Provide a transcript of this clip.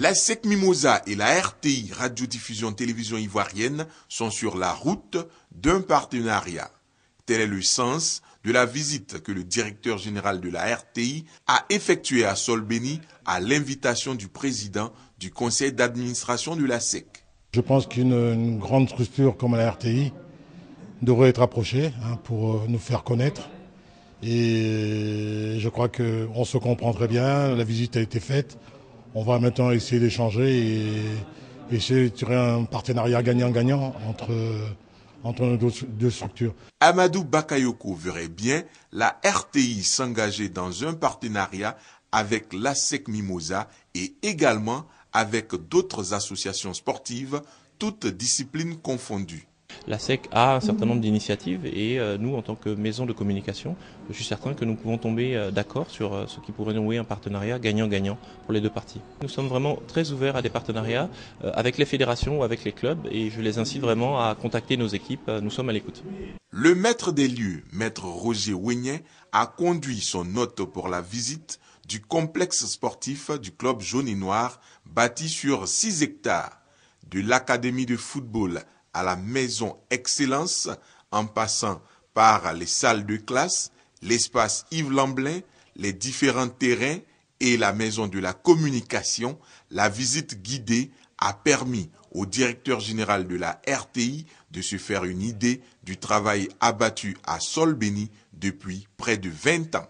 La SEC Mimosa et la RTI Radiodiffusion Télévision Ivoirienne sont sur la route d'un partenariat. Tel est le sens de la visite que le directeur général de la RTI a effectuée à Solbeni à l'invitation du président du conseil d'administration de la SEC. Je pense qu'une grande structure comme la RTI devrait être approchée hein, pour euh, nous faire connaître. Et je crois qu'on se comprend très bien, la visite a été faite. On va maintenant essayer d'échanger et essayer de tirer un partenariat gagnant-gagnant entre, entre nos deux structures. Amadou Bakayoko verrait bien la RTI s'engager dans un partenariat avec l'ASEC Mimosa et également avec d'autres associations sportives, toutes disciplines confondues la SEC a un certain mhm. nombre d'initiatives et euh, nous, en tant que maison de communication, je suis certain que nous pouvons tomber euh, d'accord sur euh, ce qui pourrait nouer un partenariat gagnant-gagnant pour les deux parties. Nous sommes vraiment très ouverts à des partenariats avec les fédérations ou avec les clubs et je les incite vraiment à contacter nos équipes. Nous sommes à l'écoute. Le maître des lieux, maître Roger Ouignet, a conduit son hôte pour la visite du complexe sportif du club jaune et noir bâti sur 6 hectares de l'académie de football à la maison Excellence en passant par les salles de classe, l'espace Yves Lamblin, les différents terrains et la maison de la communication, la visite guidée a permis au directeur général de la RTI de se faire une idée du travail abattu à Solbeni depuis près de 20 ans.